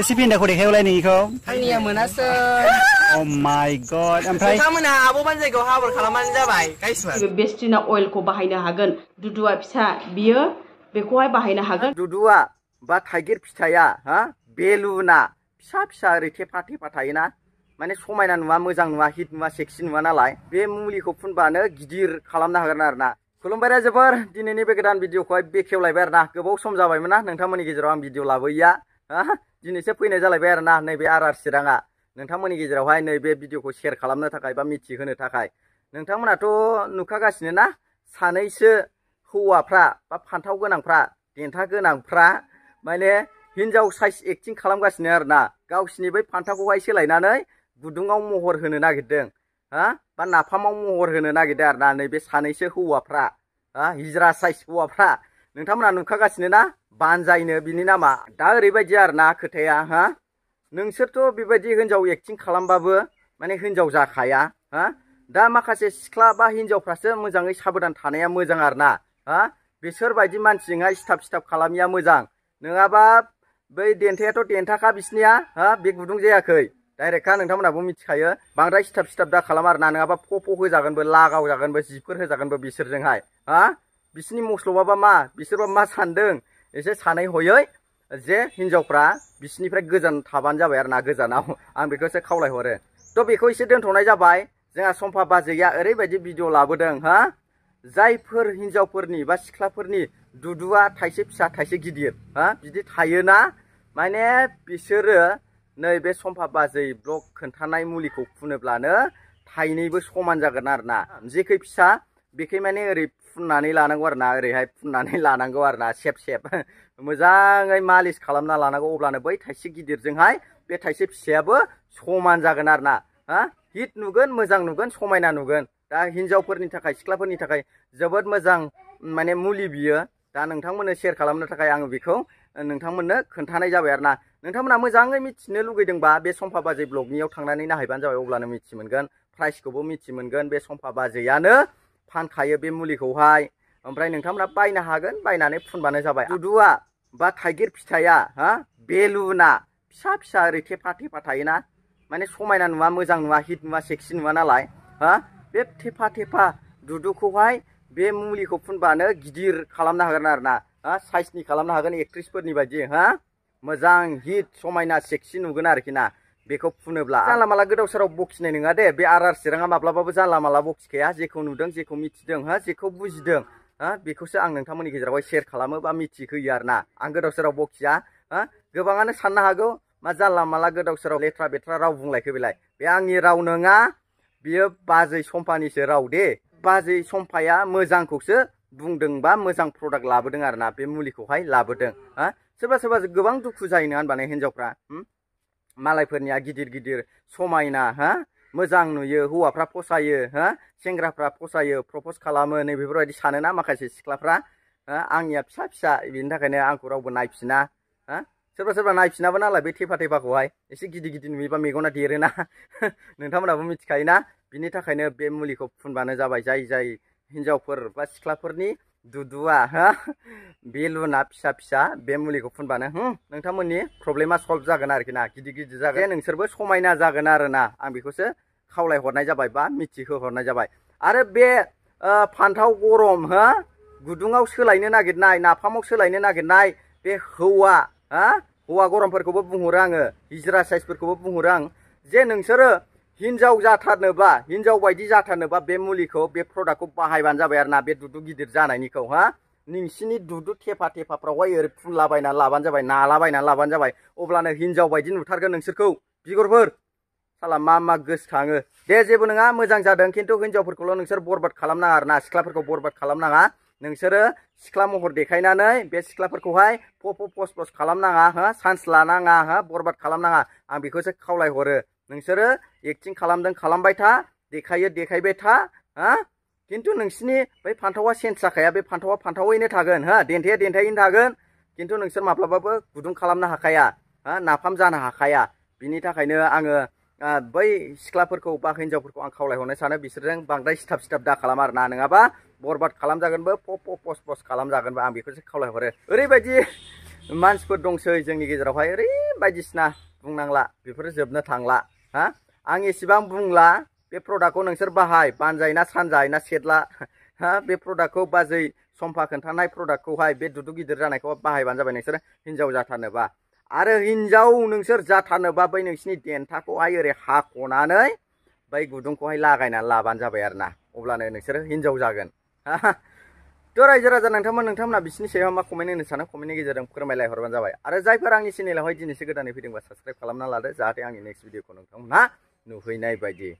एसे बिन्दाखौ देखायबालाय नोंनिखौ आंनिया मोनासै Oh my god ओमफ्राय नोंथांमोना आब'बानो जायगायाव हाबर खालामनानै जाबाय गाइसमोन बेस्टिना अइलखौ बाहायनो हागोन दुदुआ फिसा बियो बेखौहाय बाहायनो हागोन दुदुआ बा थाइगिर फिथाइया हा बेलुना फिसा फिसा ओरै थेफा थेफा थायोना माने समायना नुवा मोजां नुवा हिट नुवा सेक्सि नुवा नालाय बे मुलिखौ फुनबानो गिदिर खालामनो हागोन आरो ना खुलुमबाय रायजोफोर दिनैनि बे गोदान भिडिअखौहाय बेखेवलायबाय आरो ना गोबाव सम जाबायमोन ना नोंथांमोननि गेजेराव आं भिडिअ लाबोयैया จินิเซพูดในใจเลยเบอร์นะในเบอร์อาร์ซิรังะนึ่งทั้งมันกี่จราวัยในเบอร์วิดีโอคุคเชอร์คลำนั่นทักไอ้บ้ามีชีันนั่นทักไอหนึ่งทั้งมันนตัวนุกข้ากันสินะสานิชฮัวพระปั๊บพันเท่ากันังพระเดินทักกันังพระไม่เนี่ยหินเจ้าใช้เอกจิ้งคลำกันสินะนะก้าวสินีไปพันเท่ากูไว้เชื่อเลยนั่นเลยบุดงเอางมัวหัวหินน่ากิดดึงฮะปั๊บนับพมงมัวหัวหินน่ากิดเดอง์นะในเบอร์สานิชฮัวพระฮะฮิจราใช้ฮัวพระนั่งทั้งมันนะนุกากันสินะ बानजायनो बिनि नामा दा ओरैबायदि आरो ना खोथाया हा नोंसोरथ' बेबायदि हिन्जाव एक्टिं खालामबाबो माने हिन्जाव जाखाया हा दा माखासे सिख्ला बा हिन्जावफ्रासो मोजाङै साबधान थानाया मोजां आरो ना हा बिसोरबायदि मानसिजोंहा सिथाब सिथाब खालामिया मोजां नङाबा बै देन्थायाथ' देन्थाखा बिसिनिया हा बे गुदुं जायाखै डाइरेक्टखा नोंथांमोनहाबो मिथिखायो बांद्राय सिथाब सिथाब दा खालाम आरो ना नङाबा फ' फ' होजागोनबो लागाव जागोनबो जिफोर होजागोनबो बिसोरजोंहाय हा बिसिनि मस्लबाबा मा बिसोरबा मा सान्दों एसे सानै हयै जे हिन्जावफ्रा बिसिनिफ्राय गोजान थाबानो जाबाय आरो ना गोजानाव आं बेखौ एसे खावलायहरो थ' बेखौ एसे दोनथ'नाय जाबाय जोंहा सम्फा बाजैया ओरैबायदि भिडिअ लाबोदों हा जायफोर हिन्जावफोरनि बा सिख्लाफोरनि दुदुआ थाइसे फिसा थाइसे गिदिर हा बिदि थायोना माने बिसोरो नैबे सम्फा बाजै ब्लग खोन्थानाय मुलिखौ फुनोब्लानो थाइनैबो समान जागोन आरो ना जेखै फिसा बेखै माने ओरै फुननानै लानांगौ आरो ना ओरैहाय फुननानै लानांगौ आरो ना सेब सेब मोजाङै मालिस खालामना लानांगौ अब्लानो बै थाइसे गिदिरजोंहाय बे थाइसे फिसायाबो समान जागोन आरो ना हा हिट नुगोन मोजां नुगोन समायना नुगोन दा हिन्जावफोरनि थाखाय सिख्लाफोरनि थाखाय जोबोद मोजां माने मुलि बियो दा नोंथांमोननो शेयार खालामनो थाखाय आङो बेखौ नोंथांमोननो खोन्थानाय जाबाय आरो ना नोंथांमोना मोजाङै मिथिनो लुगैदोंबा बे सम्फा बाजै ब्लगनियाव थांनानै नायहैबानो जाबाय अब्लानो मिथि मोनगोन प्राइसखौबो मिथि मोनगोन बे सम्फा बाजैयानो फानखायो बे मुलिखौहाय ओमफ्राय नोंथांमोना बायनो हागोन बायनानै फुनबानो जाबाय दुदुआ बा थाइगिर फिथाइया हा बेलुना फिसा फिसा ओरै थेफा थेफा थायोना माने समायना नुवा मोजां नुवा हिट नुवा सेक्सि नुवा नालाय हा बे थेफा थेफा दुदुखौहाय बे मुलिखौ फुनबानो गिदिर खालामनो हागोन आरो ना हा साइजनि खालामनो हागोन एक्ट्रिसफोरनि बायदि हा मोजां हिट समायना सेक्सि नुगोन आरोखि ना बेखौ फुनोब्ला जानला माला गोदाव सोराव बखिनाय नङा दे बे आर आर चिराङा माब्लाबाबो जानला माला बखिखाया जेखौ नुदों जेखौ मिथिदों हो जेखौ बुजिदों हो बेखौसो आं नोंथांमोननि गेजेरावहाय सेयार खालामो बा मिथिहोयो आरो ना आं गोदाव सोराव बखिया हो गोबाङानो साननो हागौ मा जानला माला गोदाव सोराव लेथ्रा बेथ्रा राव बुंलायखो बेलाय बे आंनि राव नङा बियो बाजै सम्पानिसो राव दे बाजै सम्पाया मोजांखौसो बुंदों बा मोजां प्रडाक्ट लाबोदों आरो ना बे मुलिखौहाय लाबोदों हो सोरबा सोरबा गोबां दुखु जायो नङा होनबानो हिन्जावफ्रा मालायफोरनिया गिदिर गिदिर समायना हा मोजां नुयो हौवाफ्रा फसायो हो सेंग्राफ्रा फसायो प्रप'ज खालामो नै बेफोरबायदि सानोना माखासे सिख्लाफ्रा आंनिया फिसा फिसा बेनि थाखायनो आंखौ रावबो नायफिना हा सोरबा सोरबा नायफिनाबो नालाय बे थेफा थेफाखौहाय एसे गिदिर गिदिर नुयोबा मेगना देरोना नोंथांमोनाबो मिथिखायोना बिनि थाखायनो बे मुलिखौ फुनबानो जाबाय जाय जाय हिन्जावफोर बा सिख्लाफोरनि दुदुआ हो बेलुना फिसा फिसा बे मुलिखौ फुनबानो हो नोंथांमोननि प्रब्लेमा सल्भ जागोन आरोखि ना गिदिर गिदिर जागोन नोंसोरबो समायना जागोन आरो ना आं बेखौसो खावलायहरनाय जाबाय बा मिथिहोहरनाय जाबाय आरो बे फान्थाव गरम हो गुदुङाव सोलायनो नागिरनाय नाफामाव सोलायनो नागिरनाय बे हौवा हा हौवा गरमफोरखौबो बुंहरो आङो हिजिरा साइजफोरखौबो बुंहरो आं जे नोंसोरो हिन्जाव जाथारनोबा हिन्जाव बायदि जाथारनोबा बे मुलिखौ बे प्रडाक्टखौ बाहायबानो जाबाय आरो ना बे दुदु गिदिर जानायनिखौ हा नोंसिनि दुदु थेफा थेफाफ्रावहाय ओरै फुनलाबायना लाबानो जाबाय नालाबायना लाबानो जाबाय अब्लानो हिन्जाव बायदि नुथारगोन नोंसोरखौ बिगुरफोर साला मा मा गोसोखाङो दे जेबो नङा मोजां जादों खिन्थु हिन्जावफोरखौल' नोंसोर बरबाद खालामनाङा आरो ना सिख्लाफोरखौ बरबाद खालामनाङा नोंसोरो सिख्ला महर देखायनानै बे सिख्लाफोरखौहाय फ' फ' पस पस खालामनाङा हो सान्स लानाङा हो बरबाद खालामनाङा आं बेखौसो खावलायहरो नोंसोरो एक्टिं खालामदों खालामबाय था देखायो देखायबाय था हा खिन्थु नोंसिनि बै फान्थावा चेन्ज जाखाया बे फान्थावा फान्थावैनो थागोन हो देन्थाया देन्थायैनो थागोन खिन्थु नोंसोर माब्लाबाबो गुदुं खालामनो हाखाया हा नाफाम जानो हाखाया बिनि थाखायनो आङो बै सिख्लाफोरखौ बा हिन्जावफोरखौ आं खावलायहरनो सानो बिसोरजों बांद्राय सिथाब सिथाब दा खालाम आरो ना नङाबा बरबाद खालामजागोनबो प प पस पस खालामजागोनबो आं बेखौसो खावलायहरो ओरैबायदि मानसिफोर दंसै जोंनि गेजेरावहाय ओरै बायदिसिना बुंनांला बेफोरो जोबनो थांला हा आं एसेबां बुंला बे प्रडाक्टखौ नोंसोर ना सानजाय ना सेदला हा बे प्रडाक्टखौ बाजै सम्फा खोन्थानाय प्रडाक्टखौहाय बे दुदु गिदिर जानायखौ बाहायबानो जाबाय नोंसोर हिन्जाव जाथारनोबा आरो हिन्जाव नोंसोर जाथारनोबा बै नोंसिनि देन्थाखौहाय ओरै हाख'नानै बै गुदुंखौहाय लागायनानै लाबानो जाबाय आरो ना अब्लानो नोंसोरो हिन्जाव जागोन তো রাইজে রাজা নামনা বিশ্বনি সেবা মা কমেন সানো কমেন্টের গেজেরম ফরমাইলাই হরবান যাবে আর যাইফার আপনি চ্যানেলাও জিনিস গদানে ফিদিনবা সাবস্ক্রাইব করলাম না লাদে যাতে আপনি নেক্সট ভিডিও নুহনাই বাই